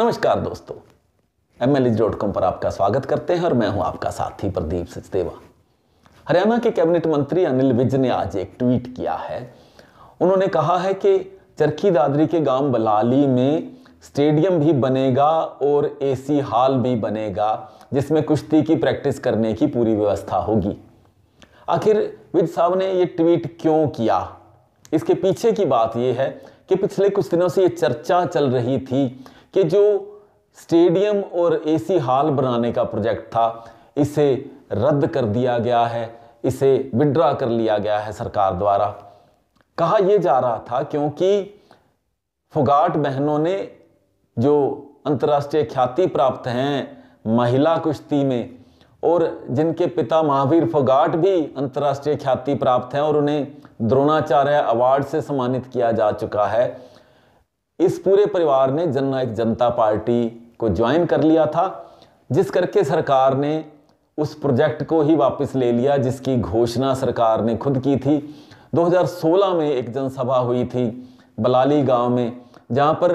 नमस्कार दोस्तों M L पर आपका स्वागत करते हैं और मैं हूं आपका साथी प्रदीप सचदेवा हरियाणा के कैबिनेट मंत्री अनिल विज ने आज एक ट्वीट किया है उन्होंने कहा है कि चरखी दादरी के गांव बलाली में स्टेडियम भी बनेगा और एसी हॉल भी बनेगा जिसमें कुश्ती की प्रैक्टिस करने की पूरी व्यवस्था होगी आखिर विज साहब ने ये ट्वीट क्यों किया इसके पीछे की बात यह है कि पिछले कुछ दिनों से ये चर्चा चल रही थी कि जो स्टेडियम और एसी हॉल बनाने का प्रोजेक्ट था इसे रद्द कर दिया गया है इसे विड्रा कर लिया गया है सरकार द्वारा कहा यह जा रहा था क्योंकि फुगाट बहनों ने जो अंतर्राष्ट्रीय ख्याति प्राप्त हैं महिला कुश्ती में और जिनके पिता महावीर फोगाट भी अंतर्राष्ट्रीय ख्याति प्राप्त हैं और उन्हें द्रोणाचार्य अवार्ड से सम्मानित किया जा चुका है इस पूरे परिवार ने जन नायक जनता पार्टी को ज्वाइन कर लिया था जिस करके सरकार ने उस प्रोजेक्ट को ही वापस ले लिया जिसकी घोषणा सरकार ने खुद की थी 2016 में एक जनसभा हुई थी बलाली गांव में जहां पर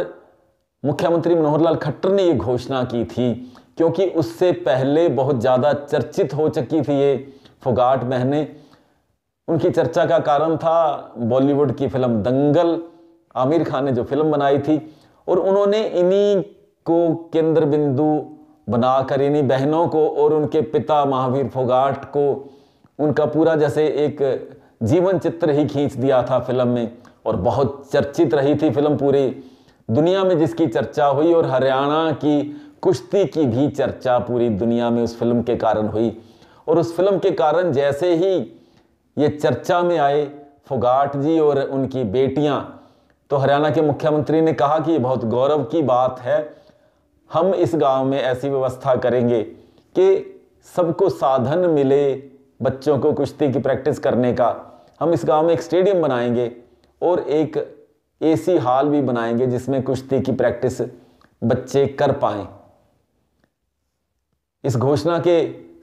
मुख्यमंत्री मनोहर लाल खट्टर ने ये घोषणा की थी क्योंकि उससे पहले बहुत ज़्यादा चर्चित हो चुकी थी ये फुगाट बहने उनकी चर्चा का कारण था बॉलीवुड की फिल्म दंगल आमिर खान ने जो फिल्म बनाई थी और उन्होंने इन्हीं को केंद्र बिंदु बनाकर इन्हीं बहनों को और उनके पिता महावीर फोगाट को उनका पूरा जैसे एक जीवन चित्र ही खींच दिया था फिल्म में और बहुत चर्चित रही थी फिल्म पूरी दुनिया में जिसकी चर्चा हुई और हरियाणा की कुश्ती की भी चर्चा पूरी दुनिया में उस फिल्म के कारण हुई और उस फिल्म के कारण जैसे ही ये चर्चा में आए फोगाट जी और उनकी बेटियां तो हरियाणा के मुख्यमंत्री ने कहा कि ये बहुत गौरव की बात है हम इस गांव में ऐसी व्यवस्था करेंगे कि सबको साधन मिले बच्चों को कुश्ती की प्रैक्टिस करने का हम इस गांव में एक स्टेडियम बनाएंगे और एक एसी हॉल भी बनाएंगे जिसमें कुश्ती की प्रैक्टिस बच्चे कर पाएं इस घोषणा के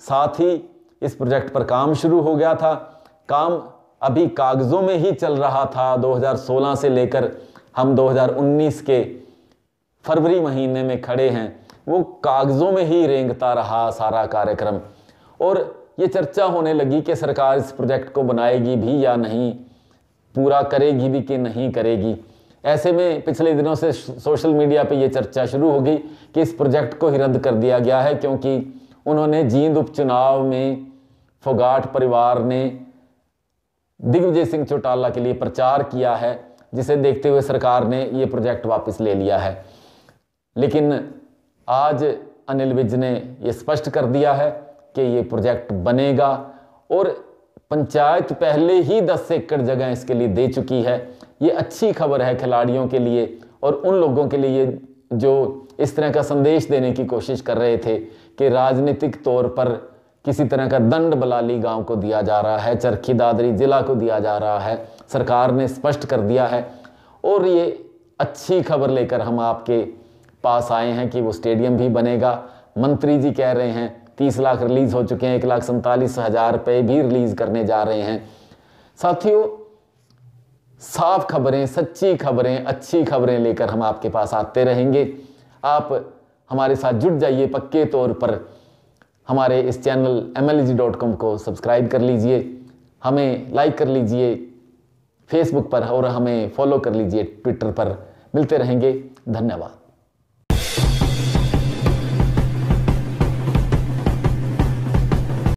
साथ ही इस प्रोजेक्ट पर काम शुरू हो गया था काम अभी कागज़ों में ही चल रहा था 2016 से लेकर हम 2019 के फरवरी महीने में खड़े हैं वो कागज़ों में ही रेंगता रहा सारा कार्यक्रम और ये चर्चा होने लगी कि सरकार इस प्रोजेक्ट को बनाएगी भी या नहीं पूरा करेगी भी कि नहीं करेगी ऐसे में पिछले दिनों से सोशल मीडिया पे ये चर्चा शुरू हो गई कि इस प्रोजेक्ट को ही रद्द कर दिया गया है क्योंकि उन्होंने जींद उपचुनाव में फोगाट परिवार ने दिग्विजय सिंह चौटाला के लिए प्रचार किया है जिसे देखते हुए सरकार ने ये प्रोजेक्ट वापस ले लिया है लेकिन आज अनिल विज ने यह स्पष्ट कर दिया है कि ये प्रोजेक्ट बनेगा और पंचायत पहले ही 10 एकड़ जगह इसके लिए दे चुकी है ये अच्छी खबर है खिलाड़ियों के लिए और उन लोगों के लिए जो इस तरह का संदेश देने की कोशिश कर रहे थे कि राजनीतिक तौर पर किसी तरह का दंड बलाली गांव को दिया जा रहा है चरखी दादरी ज़िला को दिया जा रहा है सरकार ने स्पष्ट कर दिया है और ये अच्छी खबर लेकर हम आपके पास आए हैं कि वो स्टेडियम भी बनेगा मंत्री जी कह रहे हैं तीस लाख रिलीज़ हो चुके हैं एक लाख सैंतालीस हज़ार रुपये भी रिलीज़ करने जा रहे हैं साथियों साफ खबरें सच्ची खबरें अच्छी खबरें लेकर हम आपके पास आते रहेंगे आप हमारे साथ जुड़ जाइए पक्के तौर पर हमारे इस चैनल एम e को सब्सक्राइब कर लीजिए हमें लाइक कर लीजिए फेसबुक पर और हमें फॉलो कर लीजिए ट्विटर पर मिलते रहेंगे धन्यवाद